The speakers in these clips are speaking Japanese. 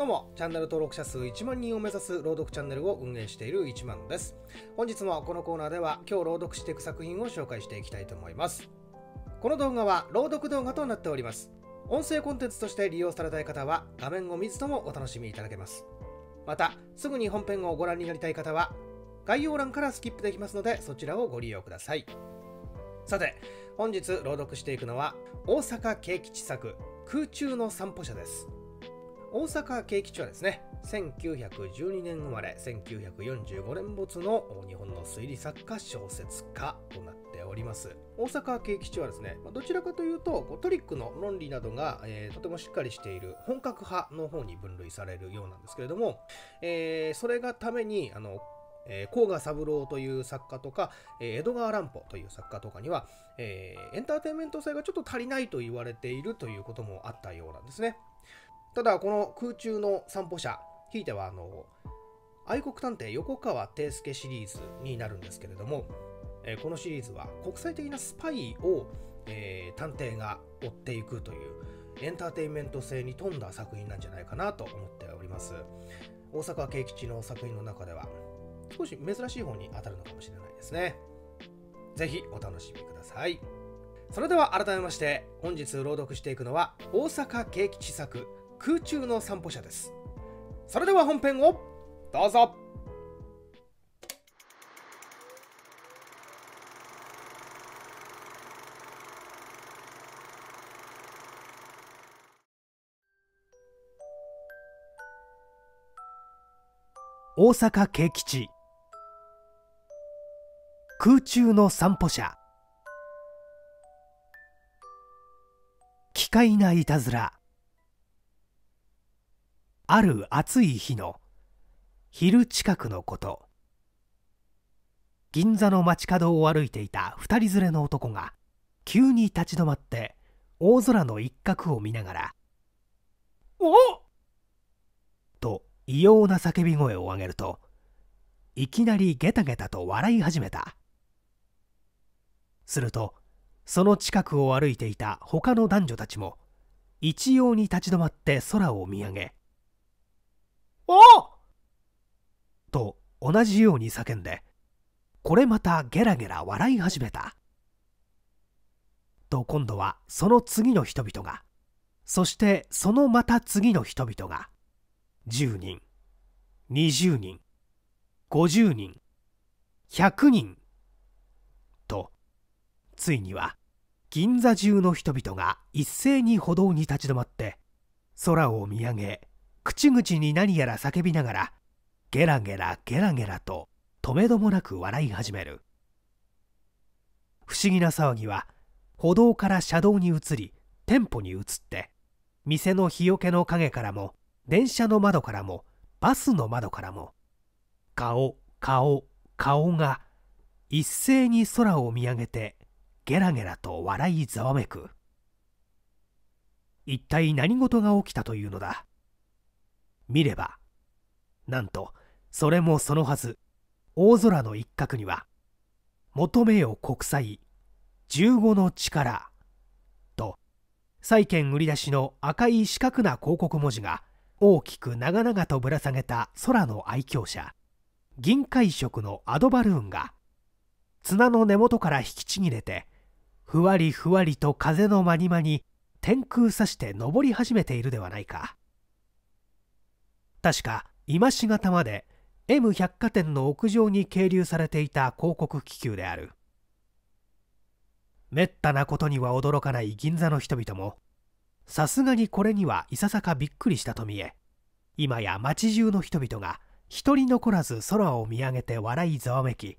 どうも、チャンネル登録者数1万人を目指す朗読チャンネルを運営している一万です。本日もこのコーナーでは今日朗読していく作品を紹介していきたいと思います。この動画は朗読動画となっております。音声コンテンツとして利用されたい方は画面を見ずともお楽しみいただけます。また、すぐに本編をご覧になりたい方は概要欄からスキップできますのでそちらをご利用ください。さて、本日朗読していくのは大阪慶吉作空中の散歩者です。大阪景気はですね1912年生まれ1945年没の日本の推理作家小説家となっております大阪慶吉はですねどちらかというとトリックの論理などが、えー、とてもしっかりしている本格派の方に分類されるようなんですけれども、えー、それがためにあの甲賀三郎という作家とか、江戸川乱歩という作家とかには、えー、エンターテインメント性がちょっと足りないと言われているということもあったようなんですね。ただこの空中の散歩者ひいてはあの愛国探偵横川帝介シリーズになるんですけれども、えこのシリーズは国際的なスパイを、えー、探偵が追っていくというエンターテインメント性に富んだ作品なんじゃないかなと思っております大阪慶吉の作品の中では少し珍しい方に当たるのかもしれないですねぜひお楽しみくださいそれでは改めまして本日朗読していくのは大阪慶吉作空中の散歩者ですそれでは本編をどうぞ大阪慶吉空中の散歩者奇怪ないたずらある暑い日の昼近くのこと銀座の街角を歩いていた2人連れの男が急に立ち止まって大空の一角を見ながら「おと異様な叫び声を上げるといきなりゲタゲタと笑い始めたするとその近くを歩いていた他の男女たちも一様に立ち止まって空を見上げおと同じように叫んでこれまたゲラゲラ笑い始めたと今度はその次の人々がそしてそのまた次の人々が10人20人50人100人とついには銀座中の人々が一斉に歩道に立ち止まって空を見上げ口々に何やら叫びながらゲラゲラゲラゲラととめどもなく笑い始める不思議な騒ぎは歩道から車道に移り店舗に移って店の日よけの影からも電車の窓からもバスの窓からも顔顔顔が一斉に空を見上げてゲラゲラと笑いざわめく一体何事が起きたというのだ見ればなんとそれもそのはず大空の一角には「求めよ国際15の力」と債券売り出しの赤い四角な広告文字が大きく長々とぶら下げた空の愛嬌者銀海色のアドバルーンが綱の根元から引きちぎれてふわりふわりと風のまにまに天空さして登り始めているではないか確か今しがたまで M 百貨店の屋上に係留されていた広告気球であるめったなことには驚かない銀座の人々もさすがにこれにはいささかびっくりしたと見え今や町中の人々が一人残らず空を見上げて笑いざわめき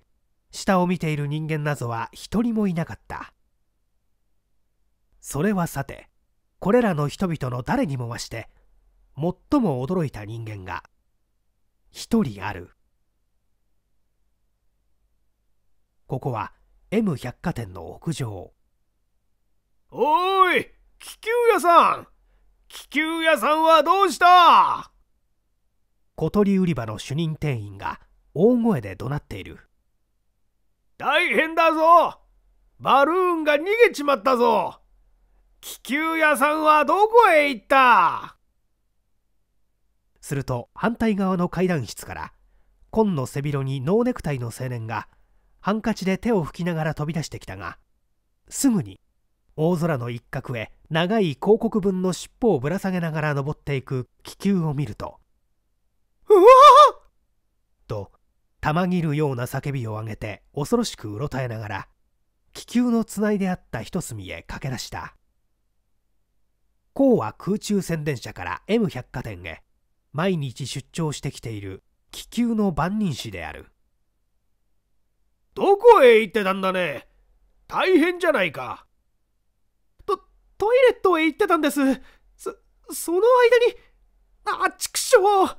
下を見ている人間なぞは一人もいなかったそれはさてこれらの人々の誰にも増して最も驚いた人間が一人あるここは M 百貨店の屋上おーい気球屋さん気球屋さんはどうした小鳥売り場の主任店員が大声で怒鳴っている大変だぞバルーンが逃げちまったぞ気球屋さんはどこへ行ったすると反対側の階段室から紺の背広にノーネクタイの青年がハンカチで手を拭きながら飛び出してきたがすぐに大空の一角へ長い広告文の尻尾をぶら下げながら登っていく気球を見ると「うわとたまぎるような叫びを上げて恐ろしくうろたえながら気球のつないであった一隅へ駆け出した。甲は空中宣伝車から M 百貨店へ毎日出張してきている気球の番人誌であるどこへ行ってたんだね大変じゃないかとトイレットへ行ってたんですそその間にあちくしょう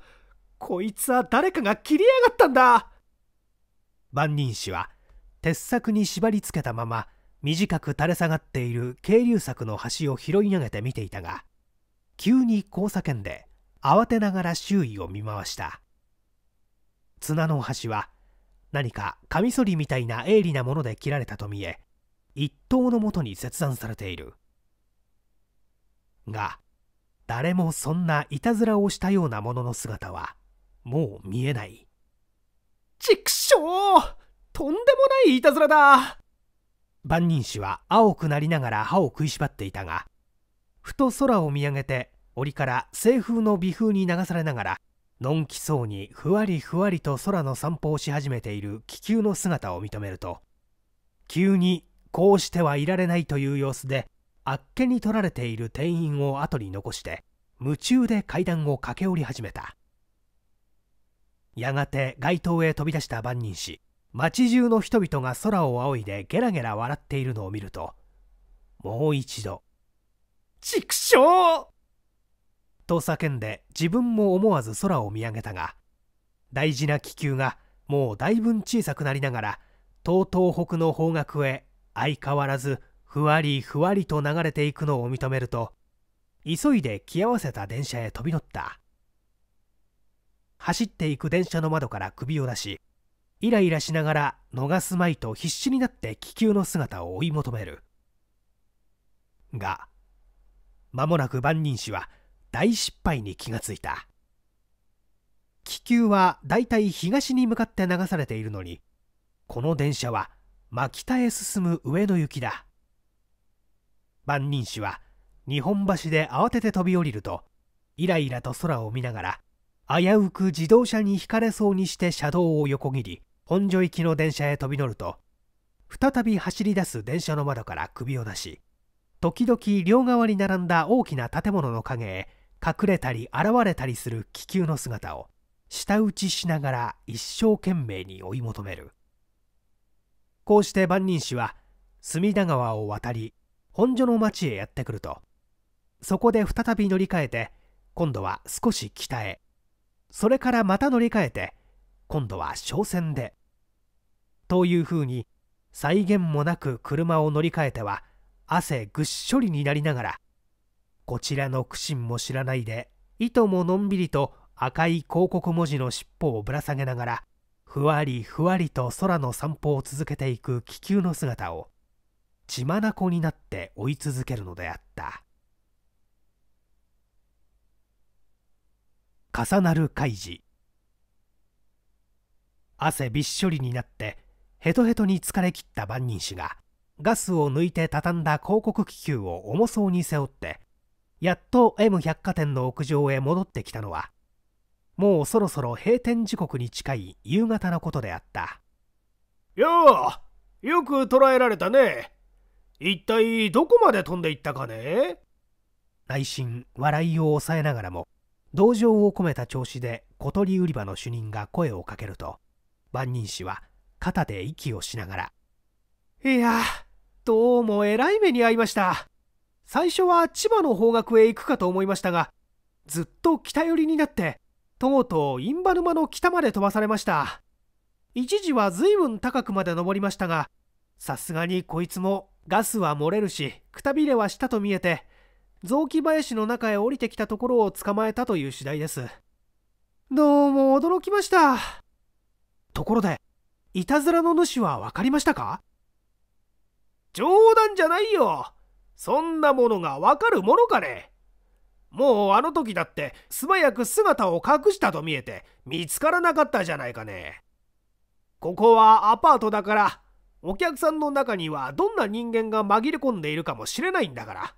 こいつは誰かが切りやがったんだ万人氏は鉄柵に縛り付けたまま短く垂れ下がっている渓流柵の端を拾い上げて見ていたが急にこう叫んで慌てながら周囲を見回した綱の端は何かカミソリみたいな鋭利なもので切られたと見え一刀のもとに切断されているが誰もそんないたずらをしたようなものの姿はもう見えない畜生とんでもないいたずらだ万人氏は青くなりながら歯を食いしばっていたがふと空を見上げて折から西風の微風に流されながらのんきそうにふわりふわりと空の散歩をし始めている気球の姿を認めると急にこうしてはいられないという様子であっけに取られている店員を後に残して夢中で階段を駆け下り始めたやがて街灯へ飛び出した万人誌街中の人々が空を仰いでゲラゲラ笑っているのを見るともう一度「畜生!」と叫んで自分も思わず空を見上げたが大事な気球がもうだいぶ小さくなりながら東東北の方角へ相変わらずふわりふわりと流れていくのを認めると急いで着合わせた電車へ飛び乗った走っていく電車の窓から首を出しイライラしながら逃すまいと必死になって気球の姿を追い求めるが間もなく万人氏は大失敗に気がついた気球はだいたい東に向かって流されているのにこの電車は真北へ進む上野行きだ万人氏は日本橋で慌てて飛び降りるとイライラと空を見ながら危うく自動車にひかれそうにして車道を横切り本所行きの電車へ飛び乗ると再び走り出す電車の窓から首を出し時々両側に並んだ大きな建物の影へ隠れたり現れたりする気球の姿を舌打ちしながら一生懸命に追い求めるこうして万人氏は隅田川を渡り本所の町へやってくるとそこで再び乗り換えて今度は少し北へそれからまた乗り換えて今度は商船でというふうに際限もなく車を乗り換えては汗ぐっしょりになりながらこちらの苦心も知らないでいとものんびりと赤い広告文字の尻尾をぶら下げながらふわりふわりと空の散歩を続けていく気球の姿を血眼になって追い続けるのであった重なる開示汗びっしょりになってヘトヘトに疲れ切った万人氏がガスを抜いて畳んだ広告気球を重そうに背負ってやっと M 百貨店の屋上へ戻ってきたのはもうそろそろ閉店時刻に近い夕方のことであったよよく捕らえられたね一体どこまで飛んでいったかね内心笑いを抑えながらも同情を込めた調子で小鳥売り場の主任が声をかけると万人氏は肩で息をしながら「いやどうもえらい目に遭いました最初は千葉の方角へ行くかと思いましたが、ずっと北寄りになって、とうとう印旛沼の北まで飛ばされました。一時は随分高くまで登りましたが、さすがにこいつもガスは漏れるし、くたびれはしたと見えて、雑木林の中へ降りてきたところを捕まえたという次第です。どうも驚きました。ところで、いたずらの主は分かりましたか冗談じゃないよそんなものがわかるものかねもうあの時だって素早く姿を隠したと見えて見つからなかったじゃないかね。ここはアパートだからお客さんの中にはどんな人間が紛れ込んでいるかもしれないんだから。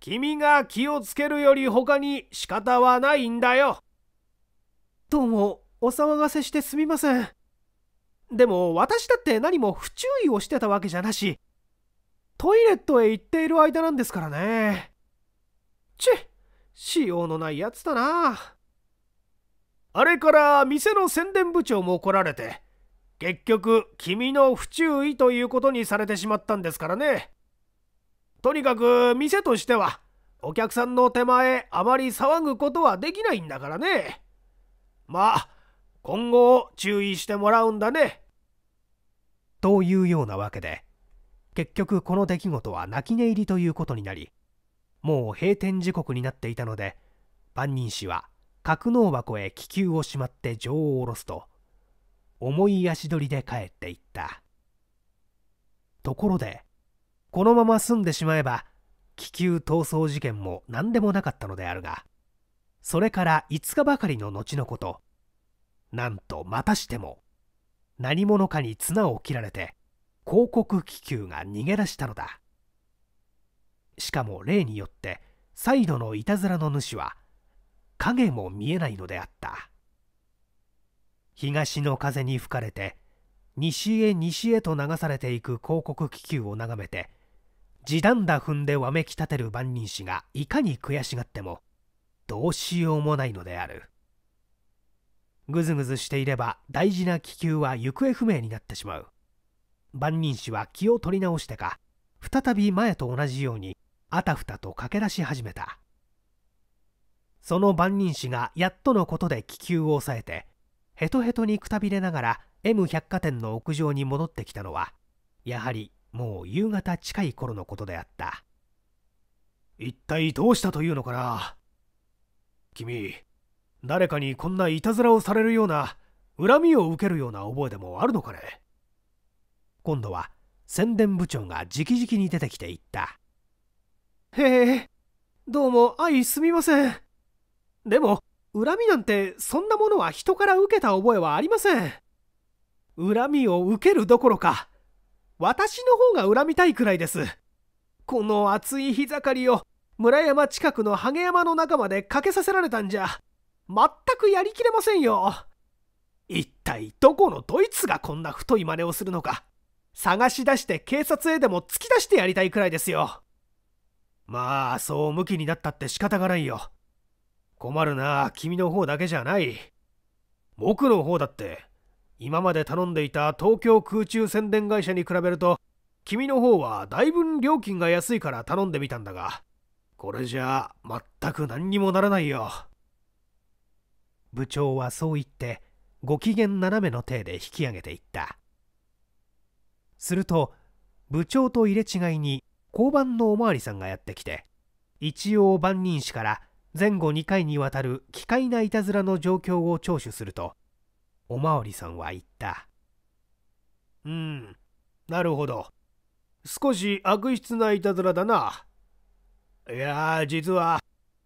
君が気をつけるより他に仕方はないんだよ。どうもお騒がせしてすみません。でも私だって何も不注意をしてたわけじゃなしトイレットへ行っている間なんですからね。チェしようのないやつだな。あれから店の宣伝部長も怒られて、結局君の不注意ということにされてしまったんですからね。とにかく店としては、お客さんの手前あまり騒ぐことはできないんだからね。まあ、今後注意してもらうんだね。というようなわけで。結局この出来事は泣き寝入りということになりもう閉店時刻になっていたので万人氏は格納箱へ気球をしまって錠を下ろすと重い足取りで帰っていったところでこのまま済んでしまえば気球逃走事件も何でもなかったのであるがそれから5日ばかりの後のことなんとまたしても何者かに綱を切られて広告気球が逃げ出したのだしかも例によって再度のいたずらの主は影も見えないのであった東の風に吹かれて西へ西へと流されていく広告気球を眺めて地団打踏んでわめき立てる万人氏がいかに悔しがってもどうしようもないのであるぐずぐずしていれば大事な気球は行方不明になってしまう万人氏は気を取り直してか再び前と同じようにあたふたと駆け出し始めたその万人氏がやっとのことで気球を抑えてヘトヘトにくたびれながら M 百貨店の屋上に戻ってきたのはやはりもう夕方近い頃のことであった一体どうしたというのかな君誰かにこんないたずらをされるような恨みを受けるような覚えでもあるのかね今度は宣伝部長が直々に出てきていったへえどうも相すみませんでも恨みなんてそんなものは人から受けた覚えはありません恨みを受けるどころか私の方が恨みたいくらいですこの暑い日盛りを村山近くのハ山の中までかけさせられたんじゃ全くやりきれませんよ一体どこのどいつがこんな太い真似をするのか探し出して警察へでも突き出してやりたいくらいですよ。まあ、そうムきになったって仕方がないよ。困るな、君の方だけじゃない。僕の方だって、今まで頼んでいた東京空中宣伝会社に比べると、君の方はだいぶ料金が安いから頼んでみたんだが、これじゃ全く何にもならないよ。部長はそう言って、ご機嫌斜めの体で引き上げていった。すると部長と入れ違いに交番のおまわりさんがやってきて一応万人誌から前後2回にわたる奇怪ないたずらの状況を聴取するとおまわりさんは言った「うんなるほど少し悪質ないたずらだな」いや実は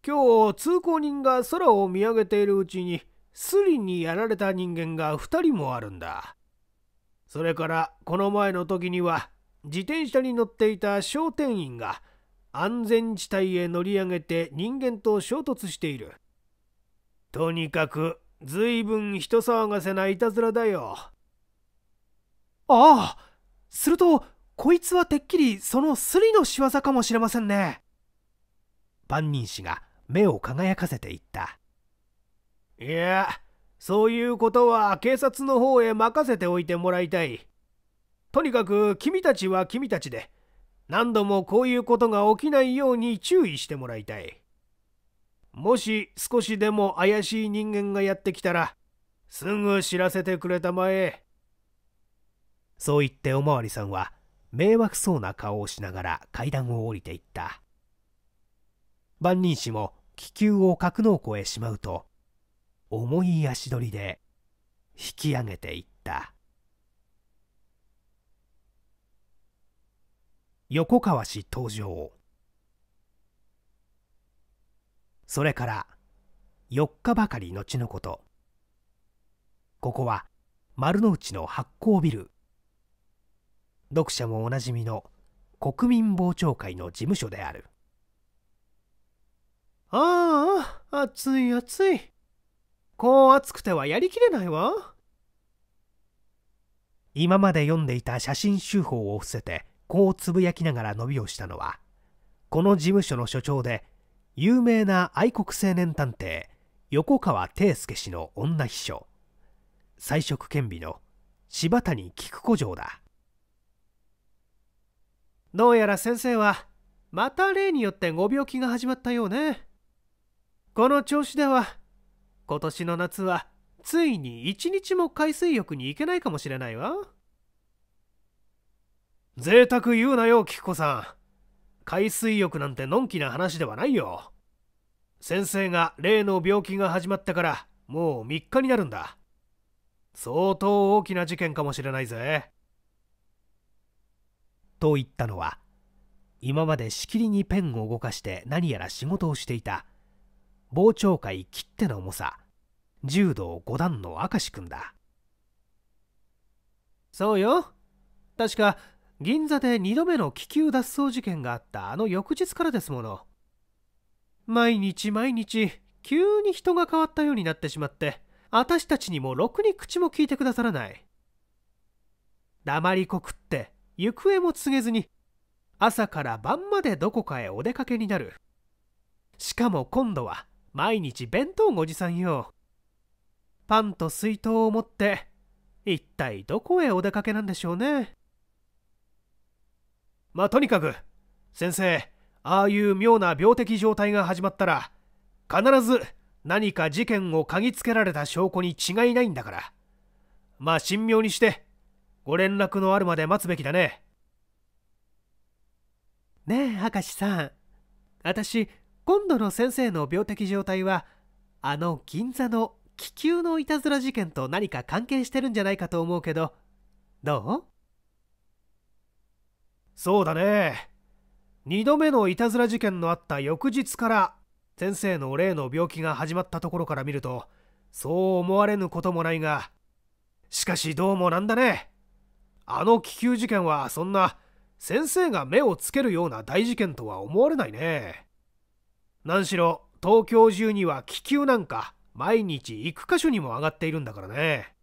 今日通行人が空を見上げているうちにスリにやられた人間が2人もあるんだそれからこの前の時には自転車に乗っていた商店員が安全地帯へ乗り上げて人間と衝突しているとにかく随分人騒がせないたずらだよああするとこいつはてっきりそのスリの仕業かもしれませんね万人氏が目を輝かせていったいやそういうことは警察の方へ任せておいてもらいたい。とにかく君たちは君たちで、何度もこういうことが起きないように注意してもらいたい。もし少しでも怪しい人間がやってきたら、すぐ知らせてくれたまえ。そう言っておまわりさんは、迷惑そうな顔をしながら階段を降りていった。万人氏も気球を格納庫へしまうと、重い足取りで引き上げていった横川氏登場それから4日ばかり後のことここは丸の内の発行ビル読者もおなじみの国民傍聴会の事務所であるああ暑い暑いこうくてはやりきれないわ今まで読んでいた写真集法を伏せてこうつぶやきながら伸びをしたのはこの事務所の所長で有名な愛国青年探偵横川貞介氏の女秘書彩色兼備の柴谷菊子城だどうやら先生はまた例によってご病気が始まったようねこの調子では今年の夏はついに一日も海水浴に行けないかもしれないわ贅沢言うなよ菊子さん海水浴なんてのんきな話ではないよ先生が例の病気が始まってからもう3日になるんだ相当大きな事件かもしれないぜと言ったのは今までしきりにペンを動かして何やら仕事をしていた傍聴会切手の重さ柔道五段の明石君だそうよ確か銀座で2度目の気球脱走事件があったあの翌日からですもの毎日毎日急に人が変わったようになってしまって私たちにもろくに口も聞いてくださらない黙りこくって行方も告げずに朝から晩までどこかへお出かけになるしかも今度は毎日弁当のおじさんよパンと水筒を持って一体どこへお出かけなんでしょうねまあとにかく先生ああいう妙な病的状態が始まったら必ず何か事件を嗅ぎつけられた証拠に違いないんだからまあ神妙にしてご連絡のあるまで待つべきだねねえ博士さん私今度の先生の病的状態はあの銀座の気球のいたずら事件と何か関係してるんじゃないかと思うけどどうそうだね2度目のいたずら事件のあった翌日から先生の例の病気が始まったところから見るとそう思われぬこともないがしかしどうもなんだねあの気球事件はそんな先生が目をつけるような大事件とは思われないね何しろ東京中には気球なんか毎日行く箇所にも上がっているんだからね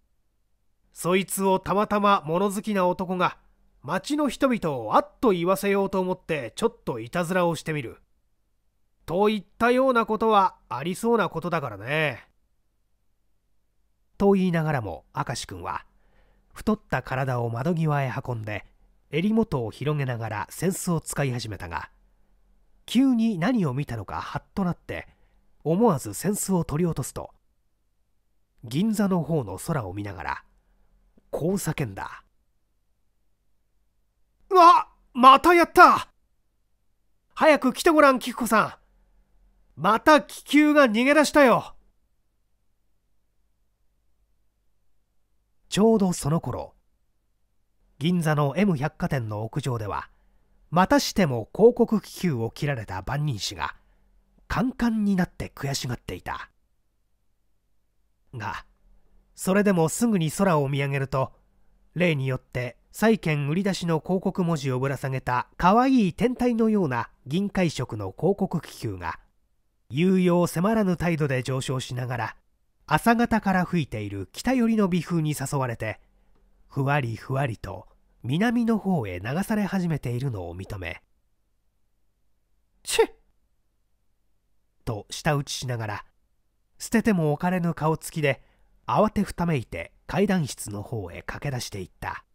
そいつをたまたま物好きな男が町の人々をあっと言わせようと思ってちょっといたずらをしてみるといったようなことはありそうなことだからねと言いながらも明石君は太った体を窓際へ運んで襟元を広げながら扇子を使い始めたが急に何を見たのかハッとなって思わず扇子を取り落とすと銀座の方の空を見ながらこう叫んだ「うわまたやった早く来てごらんキクコさんまた気球が逃げ出したよ」ちょうどその頃銀座の M 百貨店の屋上ではまたしても広告気球を切られた万人氏がカンカンになって悔しがっていたがそれでもすぐに空を見上げると例によって債券売り出しの広告文字をぶら下げたかわいい天体のような銀海色の広告気球が有用迫らぬ態度で上昇しながら朝方から吹いている北寄りの微風に誘われてふわりふわりと南の方へ流され始めているのを認め「チッ!」と舌打ちしながら捨てても置かれぬ顔つきで慌てふためいて階段室の方へ駆け出していった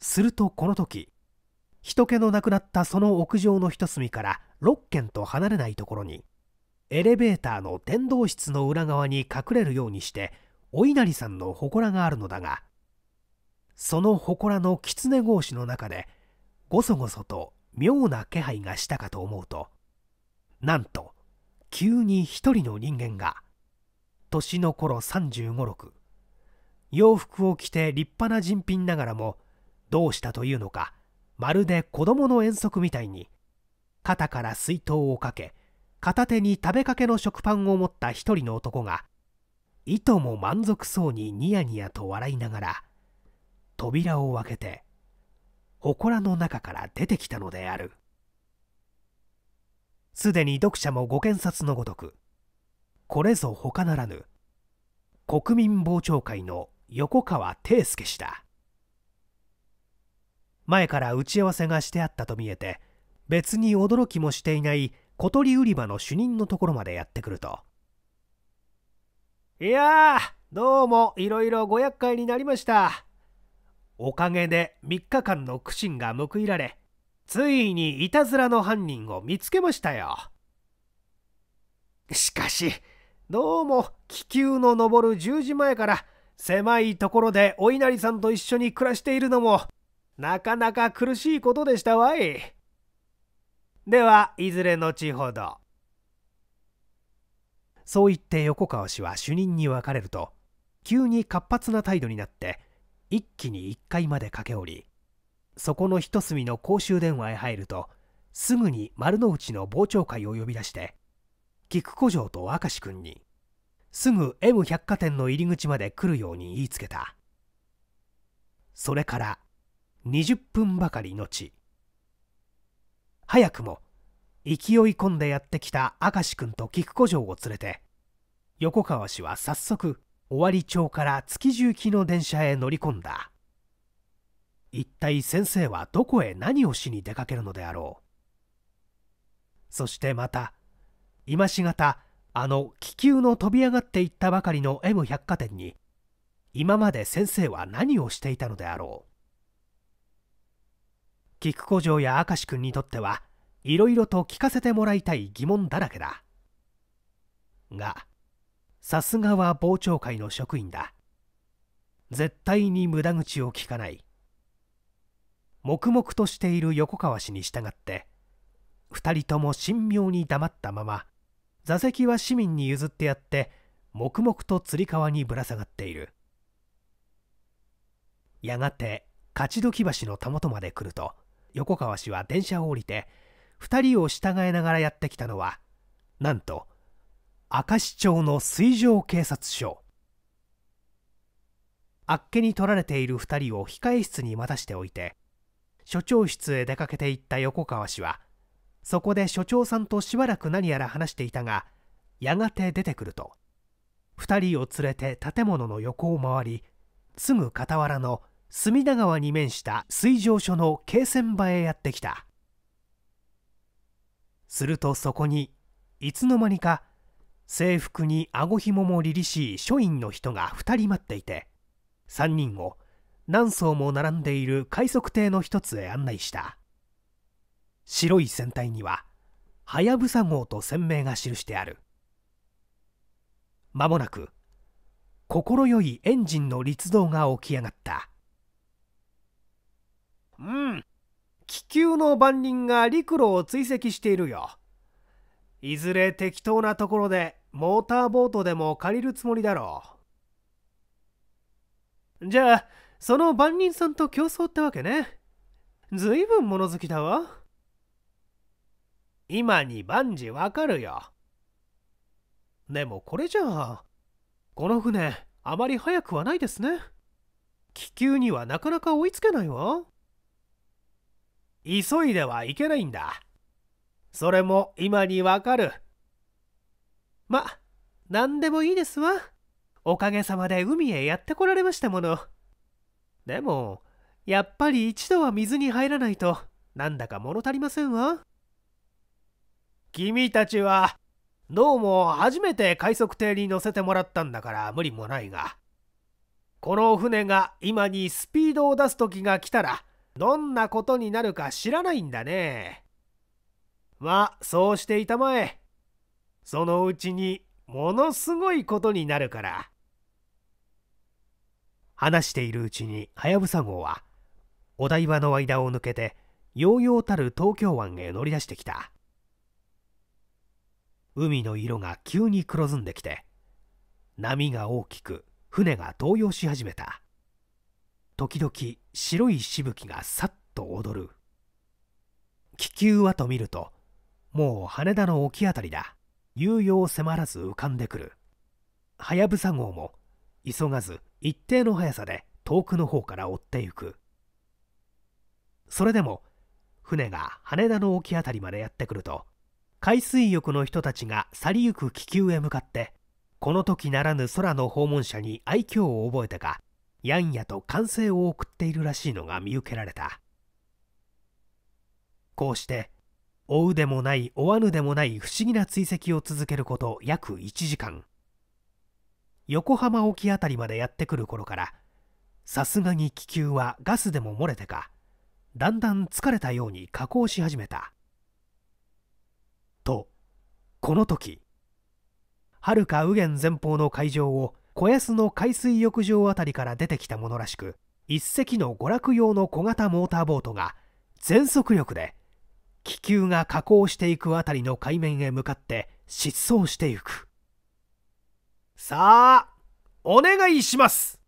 するとこの時人気のなくなったその屋上の一隅から6軒と離れないところにエレベーターの電動室の裏側に隠れるようにしてお稲荷さんの祠があるのだがその祠の狐格子の中でごそごそと妙な気配がしたかと思うとなんと急に一人の人間が年の頃3 5 6洋服を着て立派な人品ながらもどうしたというのかまるで子供の遠足みたいに肩から水筒をかけ片手に食べかけの食パンを持った一人の男がいとも満足そうにニヤニヤと笑いながら扉を開けて祠の中から出てきたのであるすでに読者もご検察のごとくこれぞ他ならぬ国民傍聴会の横川貞介氏だ前から打ち合わせがしてあったと見えて別に驚きもしていない小鳥売り場の主任のところまでやってくると「いやーどうもいろいろご厄介になりました。おかげで3日間の苦心が報いられついにいたずらの犯人を見つけましたよしかしどうも気球の昇る10時前から狭いところでお稲荷さんと一緒に暮らしているのもなかなか苦しいことでしたわいではいずれ後ほどそう言って横川氏は主任に分かれると急に活発な態度になって一気に1階まで駆け下りそこの一隅の公衆電話へ入るとすぐに丸の内の傍聴会を呼び出して菊古城と明石君にすぐ M 百貨店の入り口まで来るように言いつけたそれから20分ばかり後早くも勢い込んでやってきた明石君と菊古城を連れて横川氏は早速尾張町から築地行きの電車へ乗り込んだ一体先生はどこへ何をしに出かけるのであろうそしてまた今しがたあの気球の飛び上がっていったばかりの M 百貨店に今まで先生は何をしていたのであろう菊古城や明石君にとってはいろいろと聞かせてもらいたい疑問だらけだがさすがは傍聴会の職員だ絶対に無駄口を聞かない黙々としている横川氏に従って2人とも神妙に黙ったまま座席は市民に譲ってやって黙々とつり革にぶら下がっているやがて勝どき橋のたもとまで来ると横川氏は電車を降りて2人を従えながらやってきたのはなんと明石町の水上警察署あっけに取られている2人を控え室に待たしておいて署長室へ出かけていった横川氏はそこで署長さんとしばらく何やら話していたがやがて出てくると2人を連れて建物の横を回りすぐ傍らの隅田川に面した水上署の慶船場へやってきたするとそこにいつの間にか制服に顎ひもも凛々しい署員の人が2人待っていて3人を何層も並んでいる快速艇の一つへ案内した白い船体には「はやぶさ号」と船名が記してある間もなく快いエンジンの立動が起き上がったうん気球の番人が陸路を追跡しているよいずれ適当なところでモーターボートでも借りるつもりだろう。じゃあ、その番人さんと競争ってわけね。ずいぶん物好きだわ。今に万事わかるよ。でもこれじゃあ、この船、あまり速くはないですね。気球にはなかなか追いつけないわ。急いではいけないんだ。それも今にわかる。ま、何でもいいですわ。おかげさまで海へやってこられましたもの。でも、やっぱり一度は水に入らないと、なんだか物足りませんわ。君たちは、どうも初めて快速艇に乗せてもらったんだから無理もないが、この船が今にスピードを出す時が来たら、どんなことになるか知らないんだね。まあそうしていたまえそのうちにものすごいことになるから話しているうちにはやぶさ号はお台場の間を抜けて揚々たる東京湾へ乗り出してきた海の色が急に黒ずんできて波が大きく船が動揺し始めた時々白いしぶきがさっと踊る気球はと見るともう羽田の沖辺りだ猶予を迫らず浮かんでくるはやぶさ号も急がず一定の速さで遠くの方から追ってゆくそれでも船が羽田の沖辺りまでやってくると海水浴の人たちが去りゆく気球へ向かってこの時ならぬ空の訪問者に愛嬌を覚えたかやんやと歓声を送っているらしいのが見受けられたこうして追うでもない追わぬでもない不思議な追跡を続けること約1時間横浜沖辺りまでやってくる頃からさすがに気球はガスでも漏れてかだんだん疲れたように加工し始めたとこの時はるか右舷前方の海上を小安の海水浴場辺りから出てきたものらしく一隻の娯楽用の小型モーターボートが全速力で気球が下降していくあたりの海面へ向かって失踪していくさあお願いします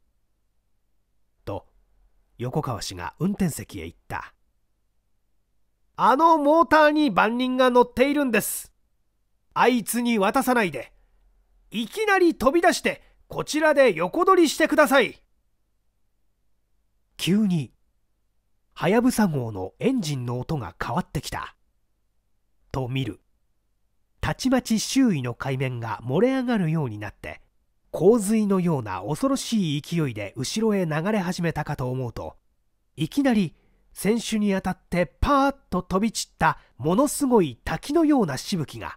と横川氏が運転席へ行ったあのモーターに万人が乗っているんですあいつに渡さないでいきなり飛び出してこちらで横取りしてください急にはやぶさ号のエンジンの音が変わってきた。と見る。たちまち周囲の海面が漏れ上がるようになって、洪水のような恐ろしい勢いで後ろへ流れ始めたかと思うと、いきなり船首に当たってパーッと飛び散ったものすごい滝のようなしぶきが、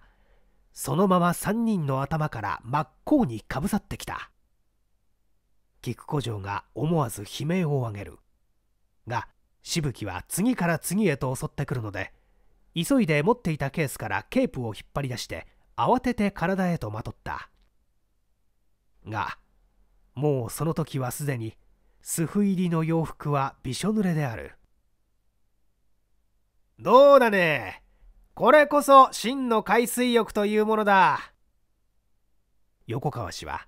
そのまま3人の頭から真っ向にかぶさってきた。菊古城が思わず悲鳴を上げる。が、しぶきは次から次へと襲ってくるので急いで持っていたケースからケープを引っ張り出して慌てて体へとまとったがもうその時はすでにスフ入りの洋服はびしょ濡れであるどうだねこれこそ真の海水浴というものだ横川氏は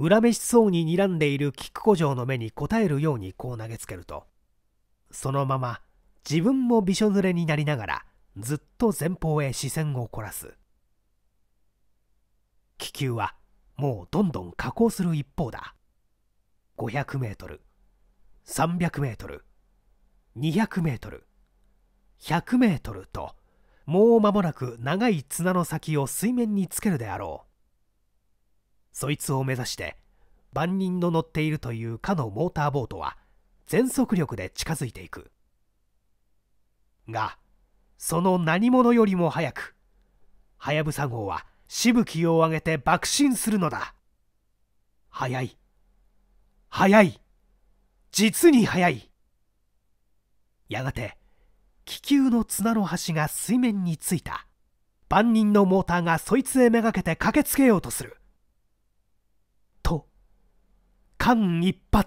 恨めしそうに睨んでいる菊子城の目に応えるようにこう投げつけるとそのまま自分もびしょ濡れになりながらずっと前方へ視線を凝らす気球はもうどんどん下降する一方だ 500m300m200m100m ともう間もなく長い綱の先を水面につけるであろうそいつを目指して万人の乗っているというかのモーターボートは全速力で近づいていくがその何者よりも早くはやぶさ号はしぶきを上げて爆心するのだ速い速い実に速いやがて気球の綱の端が水面についた万人のモーターがそいつへめがけて駆けつけようとすると間一髪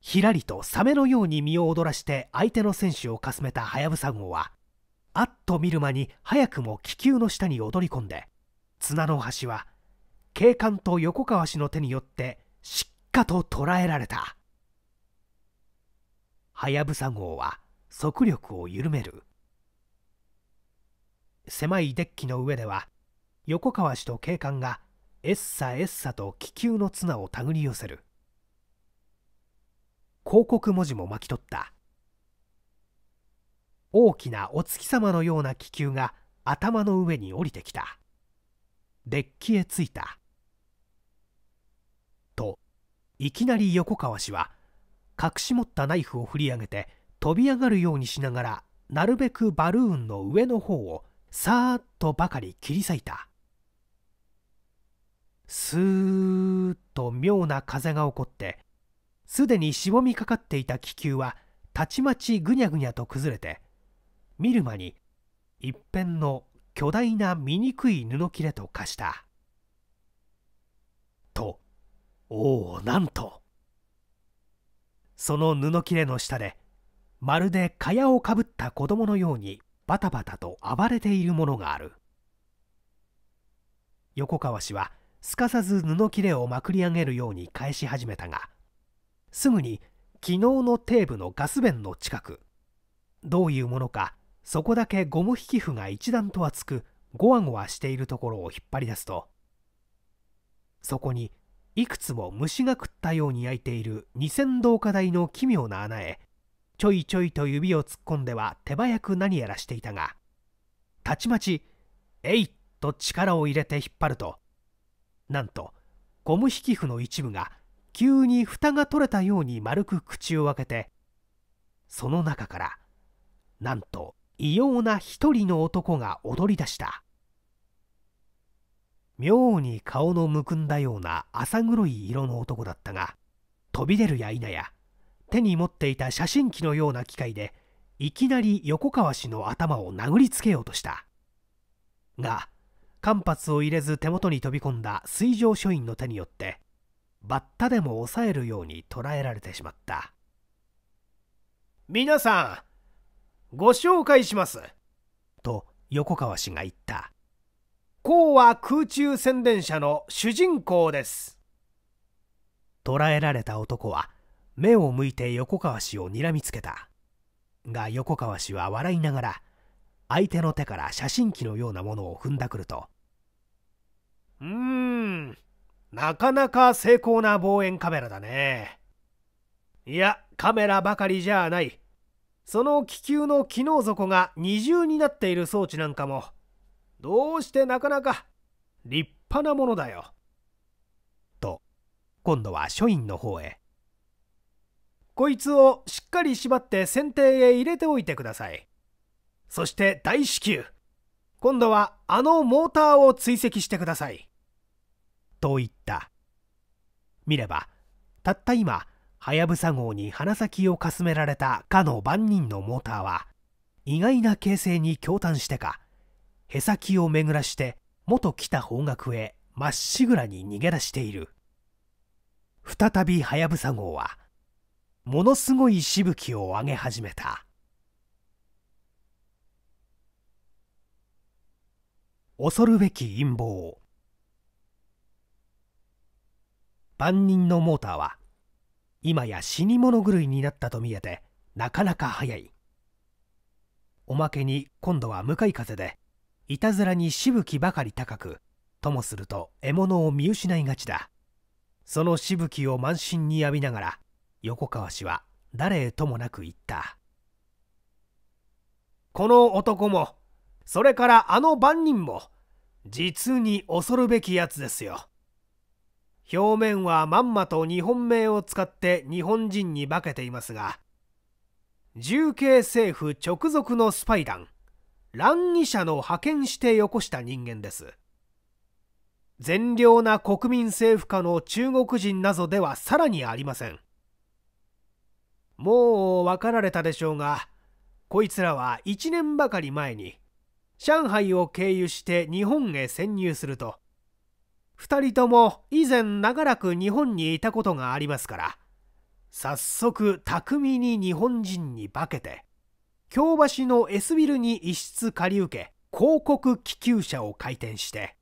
ひらりとサメのように身を躍らして相手の選手をかすめたはやぶさ号はあっと見る間に早くも気球の下に踊り込んで綱の端は警官と横川氏の手によってしっかと捕らえられたはやぶさ号は速力を緩める狭いデッキの上では横川氏と警官がエッサエッサと気球の綱を手繰り寄せる広告文字も巻き取った大きなお月様のような気球が頭の上に降りてきたデッキへ着いたといきなり横川氏は隠し持ったナイフを振り上げて飛び上がるようにしながらなるべくバルーンの上の方をさーっとばかり切り裂いたスーッと妙な風が起こってすでにしぼみかかっていた気球はたちまちぐにゃぐにゃと崩れて見る間に一辺の巨大な醜い布切れと化した。とおおなんとその布切れの下でまるで蚊帳をかぶった子供のようにバタバタと暴れているものがある横川氏はすかさず布切れをまくり上げるように返し始めたがすぐに昨日の底部のガス弁の近くどういうものかそこだけゴム引き符が一段と厚くゴワゴワしているところを引っ張り出すとそこにいくつも虫が食ったように焼いている二千銅花台の奇妙な穴へちょいちょいと指を突っ込んでは手早く何やらしていたがたちまち「えい!」と力を入れて引っ張るとなんとゴム引き符の一部が急に蓋が取れたように丸く口を開けてその中からなんと異様な一人の男が踊り出した妙に顔のむくんだような浅黒い色の男だったが飛び出るや否や手に持っていた写真機のような機械でいきなり横川氏の頭を殴りつけようとしたが間髪を入れず手元に飛び込んだ水上署員の手によってバッタでも抑えるように捉えられてしまった皆さんご紹介しますと横川氏が言ったこうは空中宣伝車の主人公です捕えられた男は目を向いて横川氏を睨みつけたが横川氏は笑いながら相手の手から写真機のようなものを踏んだくると「うーんなかなか精巧な望遠カメラだね。いや、カメラばかりじゃない。その気球の機能底が二重になっている装置なんかも、どうしてなかなか立派なものだよ。と、今度は署員の方へ。こいつをしっかり縛って剪定へ入れておいてください。そして大至急、今度はあのモーターを追跡してください。と言った見ればたった今はやぶさ号に鼻先をかすめられたかの番人のモーターは意外な形勢に驚嘆してかへさきを巡らして元来た方角へまっしぐらに逃げ出している再びはやぶさ号はものすごいしぶきを上げ始めた恐るべき陰謀万人のモーターは今や死に物狂いになったと見えてなかなか速いおまけに今度は向かい風でいたずらにしぶきばかり高くともすると獲物を見失いがちだそのしぶきを満身に浴びながら横川氏は誰へともなく言ったこの男もそれからあの番人も実に恐るべきやつですよ表面はまんまと日本名を使って日本人に化けていますが重慶政府直属のスパイ団乱議者の派遣してよこした人間です善良な国民政府下の中国人などではさらにありませんもう分かられたでしょうがこいつらは1年ばかり前に上海を経由して日本へ潜入すると2人とも以前長らく日本にいたことがありますから早速巧みに日本人に化けて京橋の S ビルに一室借り受け広告気球車を開店して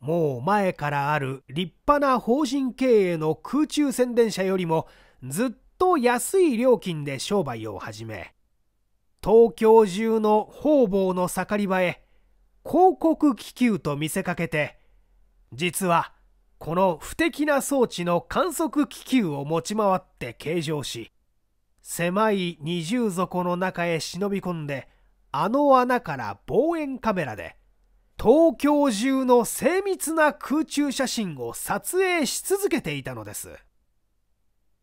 もう前からある立派な法人経営の空中宣伝車よりもずっと安い料金で商売を始め東京中の方々の盛り場へ広告気球と見せかけて実はこの不敵な装置の観測気球を持ち回って計上し狭い二重底の中へ忍び込んであの穴から望遠カメラで東京中の精密な空中写真を撮影し続けていたのです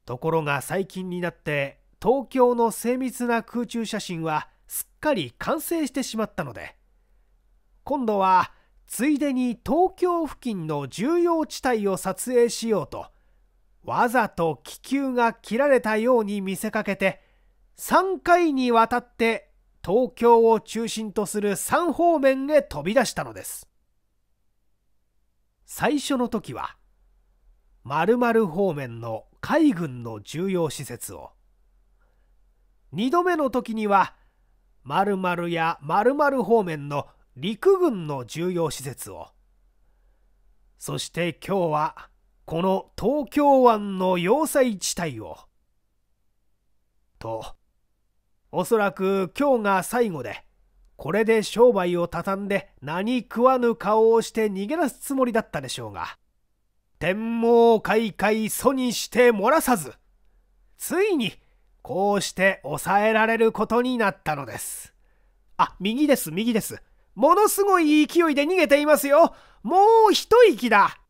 ところが最近になって東京の精密な空中写真はすっかり完成してしまったので今度はついでに東京付近の重要地帯を撮影しようとわざと気球が切られたように見せかけて3回にわたって東京を中心とする3方面へ飛び出したのです最初の時は丸々方面の海軍の重要施設を2度目の時には丸々や丸々方面の陸軍の重要施設をそして今日はこの東京湾の要塞地帯をとおそらく今日が最後でこれで商売を畳んで何食わぬ顔をして逃げ出すつもりだったでしょうが天網開会祖にして漏らさずついにこうして抑えられることになったのですあ右です右ですものすごい勢いで逃げていますよもう一息だ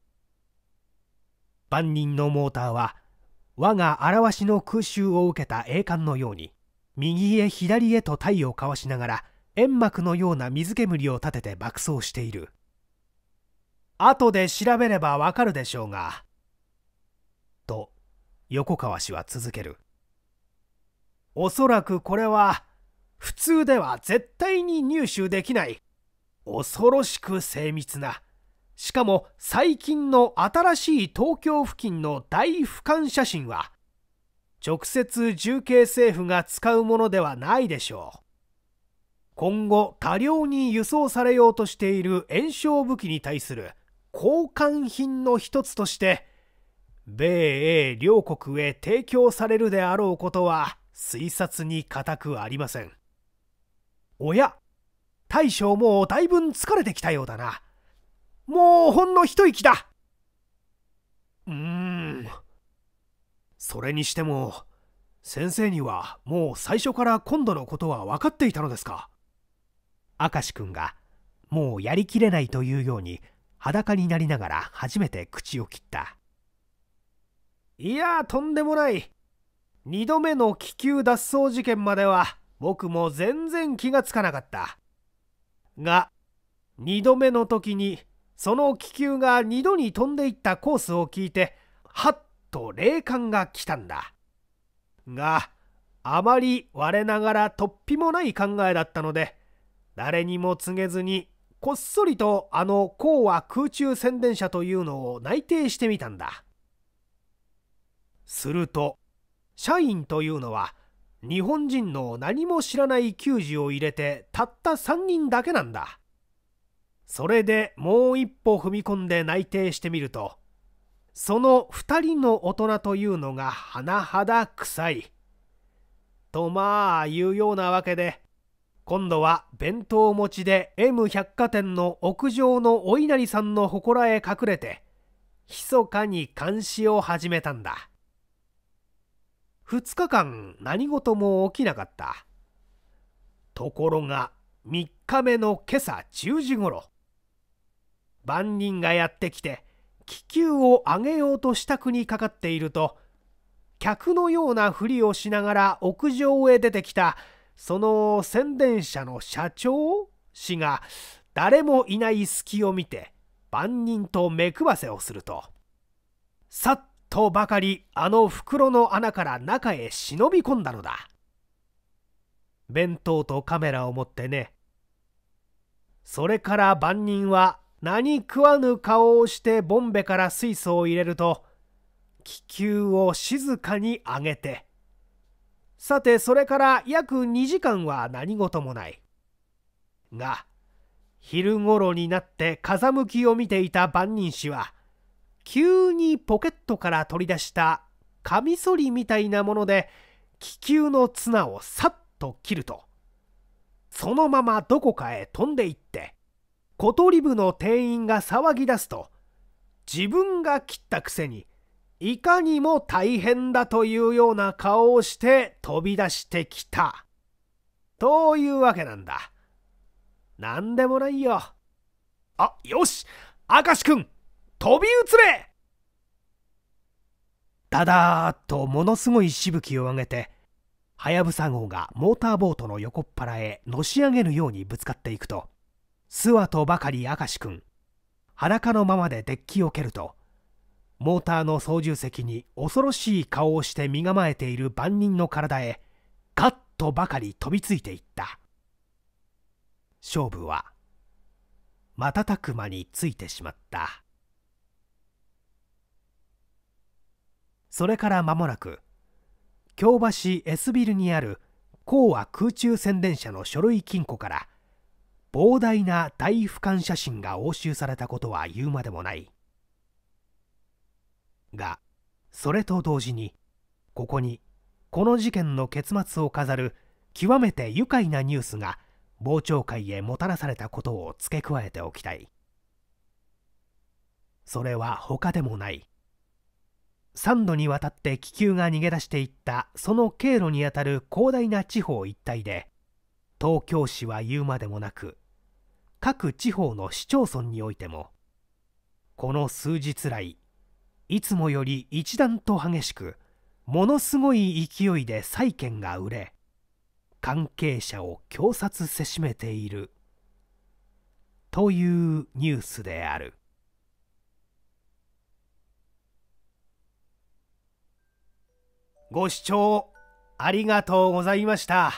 万人のモーターは我が表しの空襲を受けた栄冠のように右へ左へと体をかわしながら煙幕のような水煙を立てて爆走している後で調べればわかるでしょうがと横川氏は続けるおそらくこれは普通では絶対に入手できない恐ろしく精密なしかも最近の新しい東京付近の大俯瞰写真は直接重慶政府が使うものではないでしょう今後多量に輸送されようとしている炎症武器に対する交換品の一つとして米英両国へ提供されるであろうことは推察に難くありませんおや大将もうだいぶん疲れてきたようだな。もうほんの一息だ。うーん。それにしても、先生にはもう最初から今度のことは分かっていたのですか明石君がもうやりきれないというように裸になりながら初めて口を切ったいやとんでもない2度目の気球脱走事件までは僕も全然気がつかなかったが2度目の時にその気球が2度に飛んでいったコースを聞いてはっと霊感が来たんだがあまり我ながら突飛もない考えだったので誰にも告げずにこっそりとあの講和空中宣伝車というのを内定してみたんだすると社員というのは日本人の何も知らない球児を入れてたった3人だけなんだそれでもう一歩踏み込んで内定してみるとその2人の大人というのが甚だ臭いとまあいうようなわけで今度は弁当持ちで M 百貨店の屋上のお稲荷さんの祠へ隠れて密かに監視を始めたんだ。2日間何事も起きなかった。ところが3日目の今朝10時ごろ番人がやってきて気球を上げようと支度にかかっていると客のようなふりをしながら屋上へ出てきたその宣伝者の社長氏が誰もいない隙を見て番人と目配せをするとさっとばかりあの袋の穴から中へ忍び込んだのだ弁当とカメラを持ってねそれから番人は何食わぬ顔をしてボンベから水素を入れると気球を静かに上げてさてそれから約2時間は何事もないが昼ごろになって風向きを見ていた番人氏は急にポケットから取り出したカミソリみたいなもので気球の綱をさっと切るとそのままどこかへ飛んでいって小鳥部の店員が騒ぎ出すと自分が切ったくせにいかにも大変だというような顔をして飛び出してきた。というわけなんだ。なんでもないよ。あ、よし明石くん飛び移れダダーッとものすごいしぶきを上げてはやぶさ号がモーターボートの横っ腹へのし上げるようにぶつかっていくと諏訪とばかり明石ん裸のままでデッキを蹴るとモーターの操縦席に恐ろしい顔をして身構えている万人の体へカッとばかり飛びついていった勝負は瞬く間についてしまった。それから間もなく京橋 S ビルにある講和空中宣伝車の書類金庫から膨大な大俯瞰写真が押収されたことは言うまでもないがそれと同時にここにこの事件の結末を飾る極めて愉快なニュースが傍聴会へもたらされたことを付け加えておきたいそれは他でもない3度にわたって気球が逃げ出していったその経路にあたる広大な地方一帯で東京市は言うまでもなく各地方の市町村においてもこの数日来いつもより一段と激しくものすごい勢いで債券が売れ関係者を強殺せしめているというニュースである。ご視聴ありがとうございました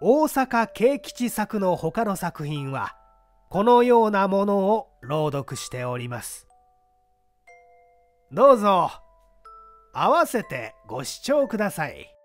大阪慶吉作の他の作品はこのようなものを朗読しておりますどうぞ合わせてご視聴ください。